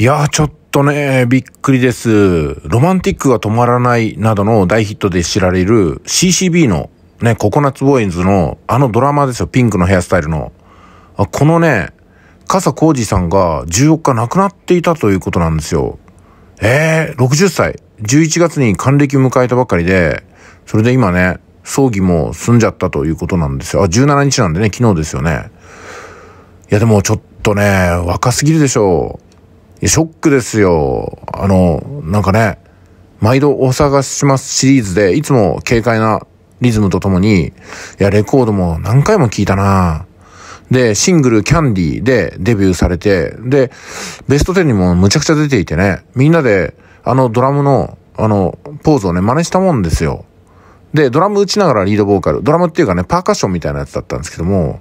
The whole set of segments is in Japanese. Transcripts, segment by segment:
いやー、ちょっとね、びっくりです。ロマンティックが止まらないなどの大ヒットで知られる CCB のね、ココナッツボーインズのあのドラマですよ、ピンクのヘアスタイルの。あこのね、笠浩二さんが14日亡くなっていたということなんですよ。えー、60歳。11月に還暦を迎えたばかりで、それで今ね、葬儀も済んじゃったということなんですよ。あ、17日なんでね、昨日ですよね。いやでもちょっとね、若すぎるでしょう。ショックですよ。あの、なんかね、毎度お探ししますシリーズで、いつも軽快なリズムとともに、いや、レコードも何回も聴いたなで、シングルキャンディでデビューされて、で、ベスト10にもむちゃくちゃ出ていてね、みんなで、あのドラムの、あの、ポーズをね、真似したもんですよ。で、ドラム打ちながらリードボーカル、ドラムっていうかね、パーカッションみたいなやつだったんですけども、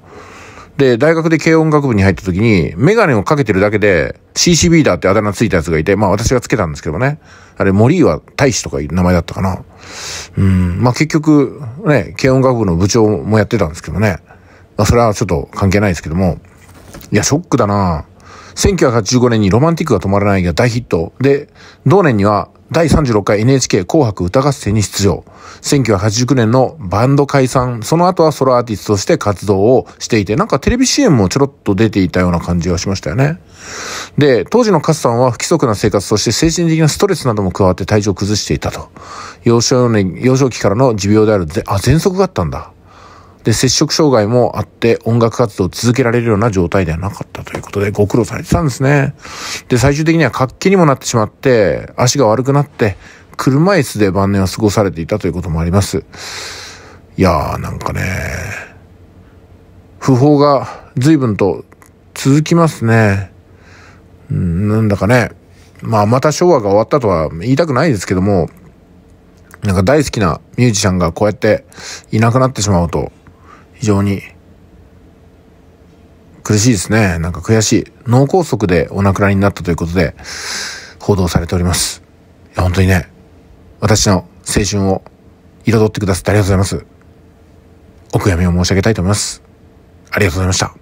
で、大学で軽音楽部に入った時に、メガネをかけてるだけで、CC b だってあだ名ついたやつがいて、まあ私がつけたんですけどね。あれ、森は大使とかいう名前だったかな。うん、まあ結局、ね、軽音楽部の部長もやってたんですけどね。まあそれはちょっと関係ないですけども。いや、ショックだな1985年にロマンティックが止まらないが大ヒット。で、同年には第36回 NHK 紅白歌合戦に出場。1989年のバンド解散、その後はソロアーティストとして活動をしていて、なんかテレビ CM もちょろっと出ていたような感じがしましたよね。で、当時のカスさんは不規則な生活、そして精神的なストレスなども加わって体調を崩していたと。幼少年、幼少期からの持病である、あ、喘息があったんだ。で、接触障害もあって音楽活動を続けられるような状態ではなかったということで、ご苦労されてたんですね。で、最終的には活気にもなってしまって、足が悪くなって、車椅子で晩年を過ごされていたということもあります。いやー、なんかね、不法が随分と続きますね。うん、なんだかね、まあ、また昭和が終わったとは言いたくないですけども、なんか大好きなミュージシャンがこうやっていなくなってしまうと、非常に苦しいですね。なんか悔しい。脳梗塞でお亡くなりになったということで、報道されております。いや、本当にね、私の青春を彩ってくださってありがとうございます。お悔やみを申し上げたいと思います。ありがとうございました。